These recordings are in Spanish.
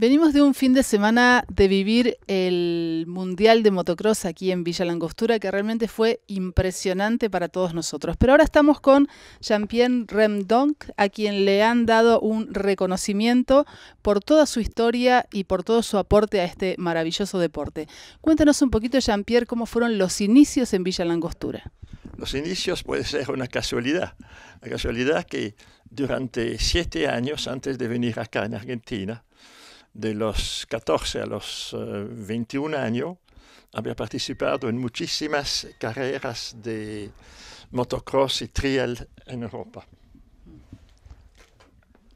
Venimos de un fin de semana de vivir el Mundial de Motocross aquí en Villa Langostura, que realmente fue impresionante para todos nosotros. Pero ahora estamos con Jean-Pierre Remdonk, a quien le han dado un reconocimiento por toda su historia y por todo su aporte a este maravilloso deporte. Cuéntanos un poquito, Jean-Pierre, cómo fueron los inicios en Villa Langostura. Los inicios puede ser una casualidad, la casualidad que durante siete años antes de venir acá en Argentina, de los 14 a los 21 eh, años, había participado en muchísimas carreras de motocross y trial en Europa.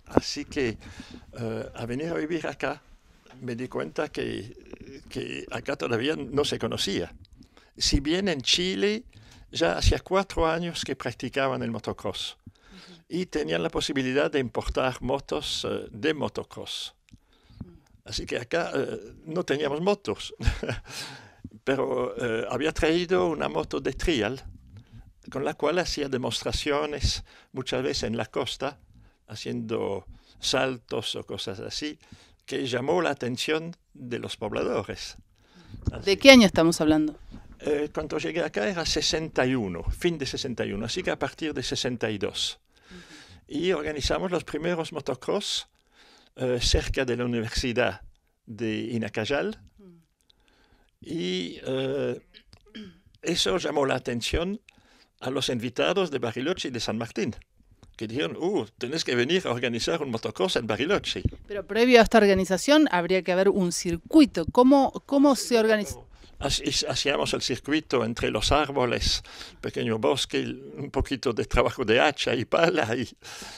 Así que eh, a venir a vivir acá me di cuenta que, acá todavía no se conocía. Si bien en Chile ya hacía cuatro años que practicaban el motocross y tenían la posibilidad de importar motos eh, de motocross. Así que acá eh, no teníamos motos, pero eh, había traído una moto de trial con la cual hacía demostraciones muchas veces en la costa, haciendo saltos o cosas así, que llamó la atención de los pobladores. ¿De qué año estamos hablando? Eh, cuando llegué acá era 61, fin de 61, así que a partir de 62. Y organizamos los primeros motocross eh, cerca de la Universidad de Inacayal. Mm. Y eh, eso llamó la atención a los invitados de Bariloche y de San Martín, que dijeron, uh, tenés que venir a organizar un motocross en Bariloche. Pero previo a esta organización habría que haber un circuito. ¿Cómo, cómo se organiza? hacíamos el circuito entre los árboles, pequeño bosque, un poquito de trabajo de hacha y pala, y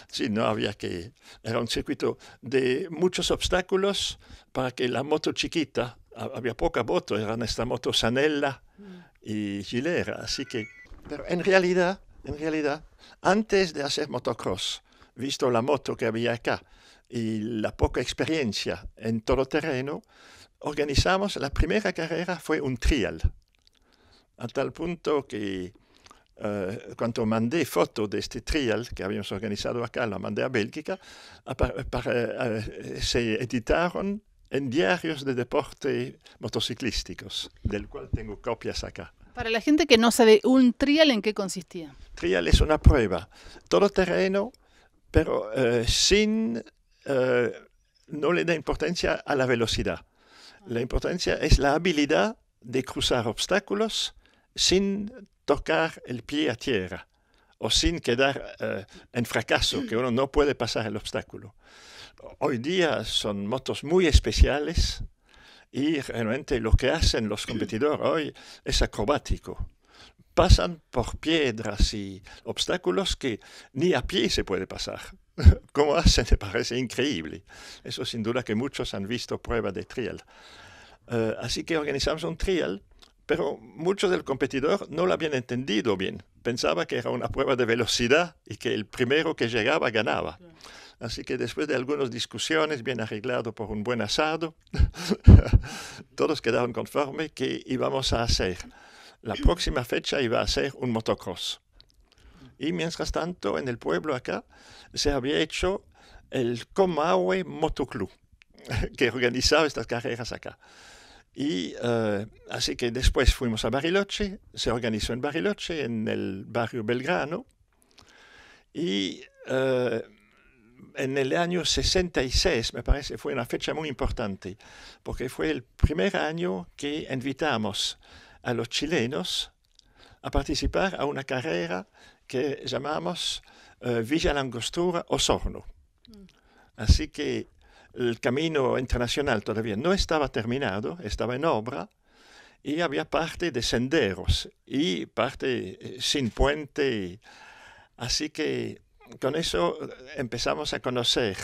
sí, no había que... Era un circuito de muchos obstáculos para que la moto chiquita, había poca moto, eran esta moto Sanella mm. y Gilera, así que... Pero en realidad, en realidad, antes de hacer motocross, visto la moto que había acá y la poca experiencia en todo terreno, organizamos, la primera carrera fue un trial, a tal punto que eh, cuando mandé fotos de este trial que habíamos organizado acá, la mandé a Bélgica, eh, se editaron en diarios de deporte motociclísticos, del cual tengo copias acá. Para la gente que no sabe, ¿un trial en qué consistía? Trial es una prueba. Todo terreno pero eh, sin eh, no le da importancia a la velocidad. La importancia es la habilidad de cruzar obstáculos sin tocar el pie a tierra o sin quedar eh, en fracaso, que uno no puede pasar el obstáculo. Hoy día son motos muy especiales y realmente lo que hacen los competidores hoy es acrobático pasan por piedras y obstáculos que ni a pie se puede pasar. ¿Cómo hacen? Me parece increíble. Eso sin duda que muchos han visto pruebas de trial. Eh, así que organizamos un trial, pero muchos del competidor no lo habían entendido bien. Pensaba que era una prueba de velocidad y que el primero que llegaba ganaba. Así que después de algunas discusiones, bien arreglado por un buen asado, todos quedaron conformes que íbamos a hacer la próxima fecha iba a ser un motocross. Y mientras tanto, en el pueblo acá se había hecho el Comahue Motoclub, que organizaba estas carreras acá. Y eh, así que después fuimos a Bariloche, se organizó en Bariloche, en el barrio Belgrano. Y eh, en el año 66, me parece, fue una fecha muy importante, porque fue el primer año que invitamos a los chilenos a participar a una carrera que llamamos eh, Villa Langostura Osorno. Mm. Así que el camino internacional todavía no estaba terminado, estaba en obra y había parte de senderos y parte eh, sin puente. Así que con eso eh, empezamos a conocer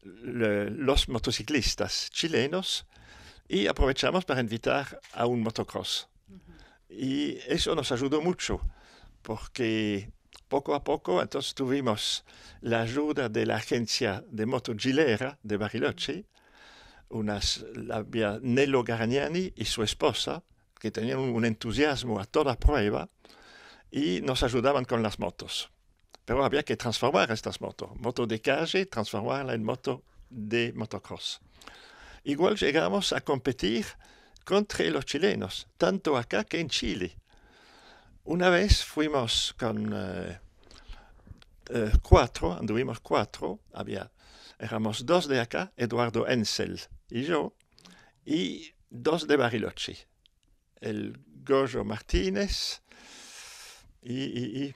los motociclistas chilenos y aprovechamos para invitar a un motocross. Y eso nos ayudó mucho, porque poco a poco entonces tuvimos la ayuda de la agencia de Moto Gilera de Bariloche, unas, la Nello Garagnani y su esposa, que tenían un entusiasmo a toda prueba y nos ayudaban con las motos. Pero había que transformar estas motos, motos de calle, transformarla en moto de motocross. Igual llegamos a competir contra los chilenos, tanto acá que en Chile. Una vez fuimos con eh, eh, cuatro, anduvimos cuatro, había, éramos dos de acá, Eduardo Ensel y yo, y dos de Bariloche, el Goyo Martínez y,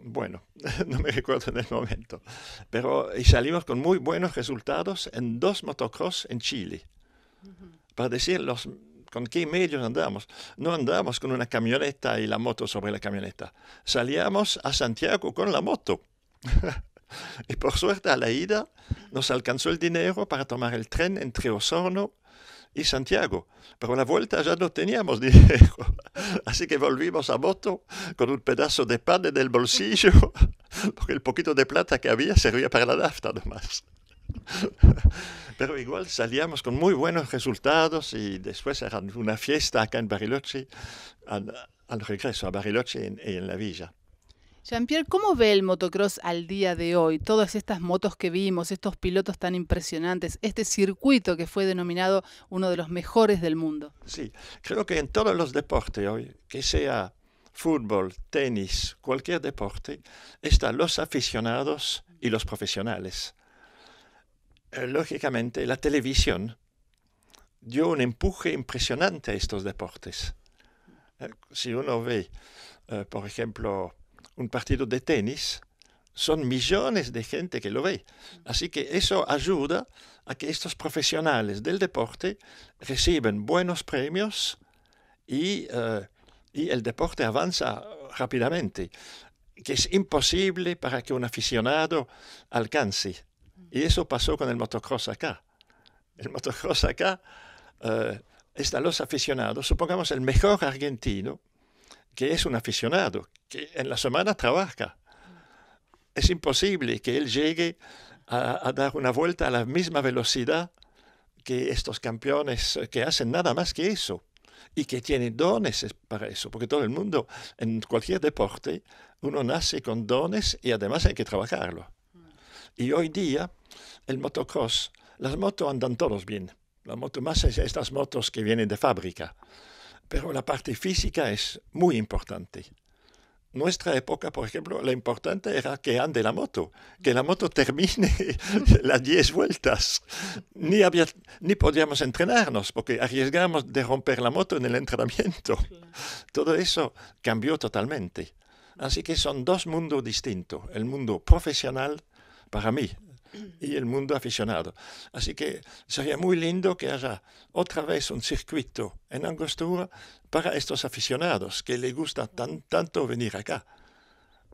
bueno, no me recuerdo en el momento, pero y salimos con muy buenos resultados en dos motocross en Chile. Para decir, los ¿Con qué medios andamos? No andamos con una camioneta y la moto sobre la camioneta. Salíamos a Santiago con la moto. y por suerte a la ida nos alcanzó el dinero para tomar el tren entre Osorno y Santiago. Pero a la vuelta ya no teníamos dinero. Así que volvimos a moto con un pedazo de pan del bolsillo, porque el poquito de plata que había servía para la nafta nomás pero igual salíamos con muy buenos resultados y después era una fiesta acá en Bariloche, al, regreso a Bariloche y en, en la villa. Jean-Pierre, ¿cómo ve el motocross al día de hoy? Todas estas motos que vimos, estos pilotos tan impresionantes, este circuito que fue denominado uno de los mejores del mundo. Sí, creo que en todos los deportes hoy, que sea fútbol, tenis, cualquier deporte, están los aficionados y los profesionales. Eh, lógicamente, la televisión dio un empuje impresionante a estos deportes. Eh, si uno ve, eh, por ejemplo, un partido de tenis, son millones de gente que lo ve. Así que eso ayuda a que estos profesionales del deporte reciben buenos premios y, y el deporte avanza rápidamente, que es imposible para que un aficionado alcance. Y eso pasó con el motocross acá. El motocross acá, está eh, están los aficionados, supongamos el mejor argentino, que es un aficionado, que en la semana trabaja. Es imposible que él llegue a dar una vuelta a la misma velocidad que estos campeones eh, que hacen nada más que eso y que tienen dones para eso, porque todo el mundo, en cualquier deporte, uno nace con dones y además hay que trabajarlo. Y hoy día el motocross, las motos andan todos bien. La moto más es estas motos que vienen de fábrica. Pero la parte física es muy importante. Nuestra época, por ejemplo, lo importante era que ande la moto, que la moto termine las 10 vueltas. Ni, había, ni podíamos entrenarnos porque arriesgamos de romper la moto en el entrenamiento. Todo eso cambió totalmente. Así que son dos mundos distintos, el mundo profesional para mí y el mundo aficionado. Así que sería muy lindo que haya otra vez un circuito en Angostura para estos aficionados que les gusta tanto venir acá.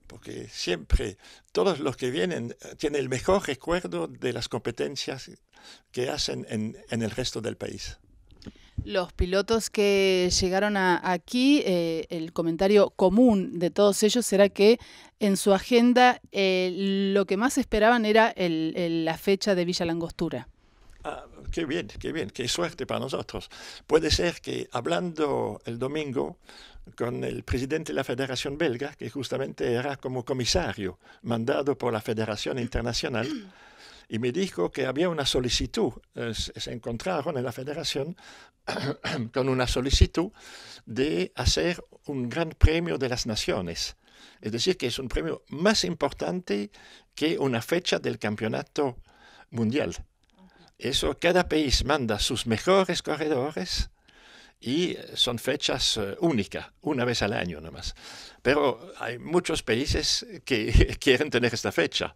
Porque siempre todos los que vienen eh, tienen el mejor recuerdo de las competencias que hacen en el resto del país. Los pilotos que llegaron aquí, eh, el comentario común de todos ellos era que en su agenda eh, lo que más esperaban era la fecha de Villa Langostura. Ah, qué bien, qué bien, qué suerte para nosotros. Puede ser que hablando el domingo con el presidente de la Federación Belga, que justamente era como comisario mandado por la Federación Internacional, y me dijo que había una solicitud, se encontraron en la federación con una solicitud de hacer un gran premio de las naciones. Es decir, que es un premio más importante que una fecha del campeonato mundial. Eso, cada país manda sus mejores corredores y eh, son fechas eh, únicas, una vez al año nomás. Pero hay muchos países que quieren tener esta fecha.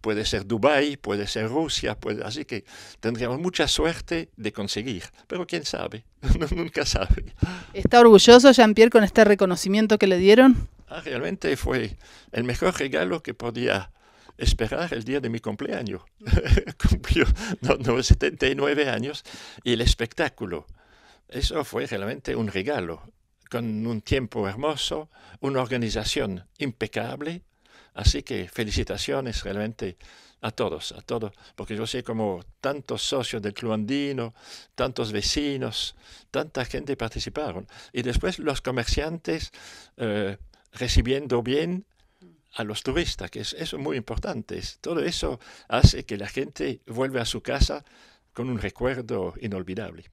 Puede ser Dubái, puede ser Rusia, puede... así que tendríamos mucha suerte de conseguir. Pero quién sabe, nunca sabe. ¿Está orgulloso Jean-Pierre con este reconocimiento que le dieron? Ah, realmente fue el mejor regalo que podía esperar el día de mi cumpleaños. Cumplió 79 años y el espectáculo eso fue realmente un regalo, con un tiempo hermoso, una organización impecable. Así que felicitaciones realmente a todos, a todos, porque yo sé como tantos socios del Club Andino, tantos vecinos, tanta gente participaron. Y después los comerciantes eh, recibiendo bien a los turistas, que eso es muy importante. Todo eso hace que la gente vuelva a su casa con un recuerdo inolvidable.